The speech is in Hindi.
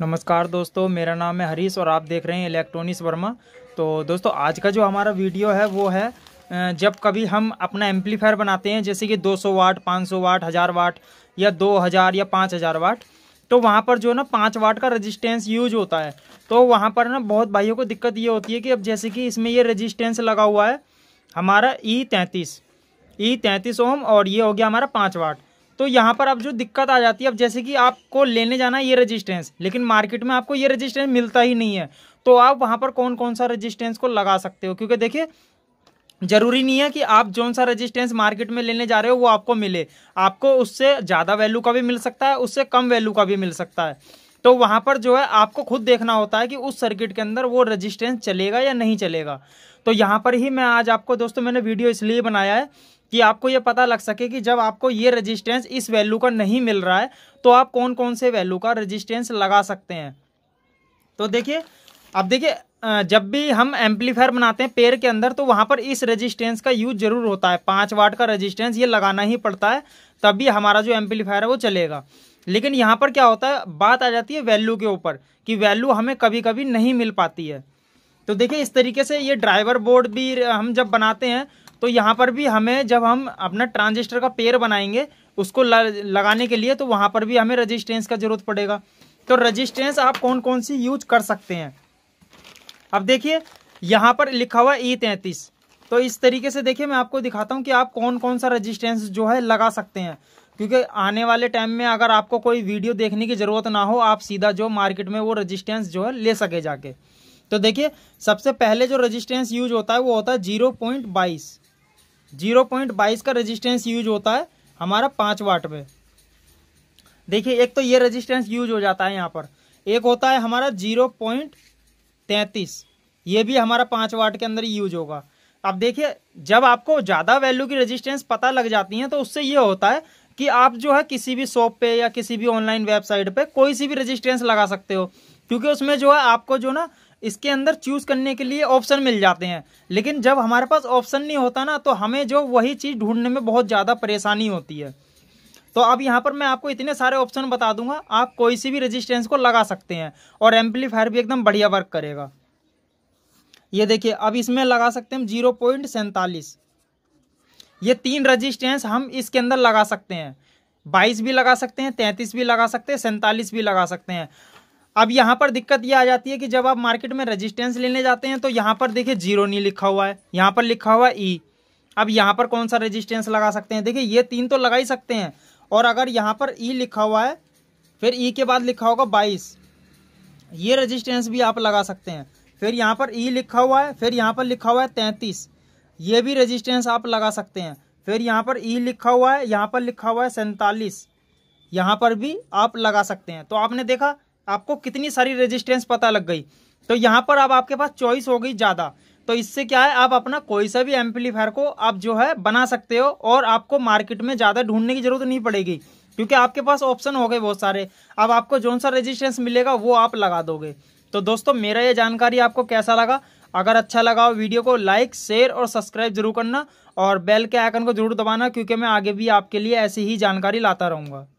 नमस्कार दोस्तों मेरा नाम है हरीश और आप देख रहे हैं इलेक्ट्रॉनिक्स वर्मा तो दोस्तों आज का जो हमारा वीडियो है वो है जब कभी हम अपना एम्पलीफायर बनाते हैं जैसे कि 200 वाट 500 वाट 1000 वाट या 2000 या 5000 वाट तो वहाँ पर जो है ना पाँच वाट का रजिस्टेंस यूज होता है तो वहाँ पर ना बहुत भाइयों को दिक्कत ये होती है कि अब जैसे कि इसमें ये रजिस्टेंस लगा हुआ है हमारा ई e तैंतीस ई e तैंतीस ओम और ये हो गया हमारा पाँच वाट तो यहाँ पर अब जो दिक्कत आ जाती है अब जैसे कि आपको लेने जाना ये रजिस्टेंस लेकिन मार्केट में आपको ये रजिस्टेंस मिलता ही नहीं है तो आप वहाँ पर कौन कौन सा रजिस्टेंस को लगा सकते हो क्योंकि देखिए जरूरी नहीं है कि आप जौन सा रेजिस्टेंस मार्केट में लेने जा रहे हो वो आपको मिले आपको उससे ज़्यादा वैल्यू का भी मिल सकता है उससे कम वैल्यू का भी मिल सकता है तो वहाँ पर जो है आपको खुद देखना होता है कि उस सर्किट के अंदर वो रेजिस्टेंस चलेगा या नहीं चलेगा तो यहाँ पर ही मैं आज आपको दोस्तों मैंने वीडियो इसलिए बनाया है कि आपको ये पता लग सके कि जब आपको ये रजिस्टेंस इस वैल्यू का नहीं मिल रहा है तो आप कौन कौन से वैल्यू का रजिस्टेंस लगा सकते हैं तो देखिए अब देखिए जब भी हम एम्पलीफायर बनाते हैं पेड़ के अंदर तो वहाँ पर इस रेजिस्टेंस का यूज जरूर होता है पाँच वाट का रजिस्टेंस ये लगाना ही पड़ता है तभी हमारा जो एम्पलीफायर है वो चलेगा लेकिन यहाँ पर क्या होता है बात आ जाती है वैल्यू के ऊपर कि वैल्यू हमें कभी कभी नहीं मिल पाती है तो देखिए इस तरीके से ये ड्राइवर बोर्ड भी हम जब बनाते हैं तो यहाँ पर भी हमें जब हम अपना ट्रांजिस्टर का पेयर बनाएंगे उसको लगाने के लिए तो वहाँ पर भी हमें रजिस्टेंस का ज़रूरत पड़ेगा तो रजिस्टेंस आप कौन कौन सी यूज कर सकते हैं अब देखिए यहाँ पर लिखा हुआ ई e तैंतीस तो इस तरीके से देखिए मैं आपको दिखाता हूँ कि आप कौन कौन सा रजिस्टेंस जो है लगा सकते हैं क्योंकि आने वाले टाइम में अगर आपको कोई वीडियो देखने की ज़रूरत ना हो आप सीधा जो मार्केट में वो रजिस्टेंस जो है ले सके जाके तो देखिए सबसे पहले जो रजिस्टेंस यूज होता है वो होता है जीरो पॉइंट बाईस जीरो पॉइंट बाईस का रेजिस्टेंस यूज होता है हमारा पांच वाट में देखिए एक तो ये रेजिस्टेंस यूज हो जाता है यहाँ पर एक होता है हमारा जीरो पॉइंट तैतीस ये भी हमारा पांच वाट के अंदर यूज होगा अब देखिए जब आपको ज़्यादा वैल्यू की रेजिस्टेंस पता लग जाती है तो उससे यह होता है कि आप जो है किसी भी शॉप पे या किसी भी ऑनलाइन वेबसाइट पे कोई सी भी रेजिस्टेंस लगा सकते हो क्योंकि उसमें जो है आपको जो ना इसके अंदर चूज करने के लिए ऑप्शन मिल जाते हैं लेकिन जब हमारे पास ऑप्शन नहीं होता ना तो हमें जो वही चीज़ ढूंढने में बहुत ज़्यादा परेशानी होती है तो अब यहाँ पर मैं आपको इतने सारे ऑप्शन बता दूंगा आप कोई सी भी रजिस्टेंस को लगा सकते हैं और एम्पलीफायर भी एकदम बढ़िया वर्क करेगा ये देखिए अब इसमें लगा सकते हैं हम जीरो पॉइंट सैंतालीस ये तीन रजिस्टेंस हम इसके अंदर लगा सकते हैं बाईस भी लगा सकते हैं तैंतीस भी लगा सकते हैं सैंतालीस भी लगा सकते हैं अब यहाँ पर दिक्कत ये आ जाती है कि जब आप मार्केट में रेजिस्टेंस लेने जाते हैं तो यहाँ पर देखिए जीरो नहीं लिखा हुआ है यहाँ पर लिखा हुआ ई अब यहाँ पर कौन सा रेजिस्टेंस लगा सकते हैं देखिए ये तीन तो लगा ही सकते हैं और अगर यहाँ पर ई लिखा हुआ है फिर ई के बाद लिखा होगा बाईस ये रजिस्टेंस भी आप लगा सकते हैं फिर यहाँ पर ई लिखा हुआ है फिर यहाँ पर लिखा हुआ है तैंतीस ये भी रजिस्टेंस आप लगा सकते हैं फिर यहाँ पर ई लिखा हुआ है यहाँ पर लिखा हुआ है सैंतालीस यहाँ पर भी आप लगा सकते हैं तो आपने देखा आपको कितनी सारी रेजिस्टेंस पता लग गई तो यहाँ पर अब आपके पास चॉइस हो गई ज़्यादा तो इससे क्या है आप अपना कोई सा भी एम्पलीफायर को आप जो है बना सकते हो और आपको मार्केट में ज़्यादा ढूंढने की ज़रूरत नहीं पड़ेगी क्योंकि आपके पास ऑप्शन हो गए बहुत सारे अब आपको जौन सा रजिस्टेंस मिलेगा वो आप लगा दोगे तो दोस्तों मेरा ये जानकारी आपको कैसा लगा अगर अच्छा लगा हो वीडियो को लाइक शेयर और सब्सक्राइब जरूर करना और बेल के आइकन को जरूर दबाना क्योंकि मैं आगे भी आपके लिए ऐसी ही जानकारी लाता रहूँगा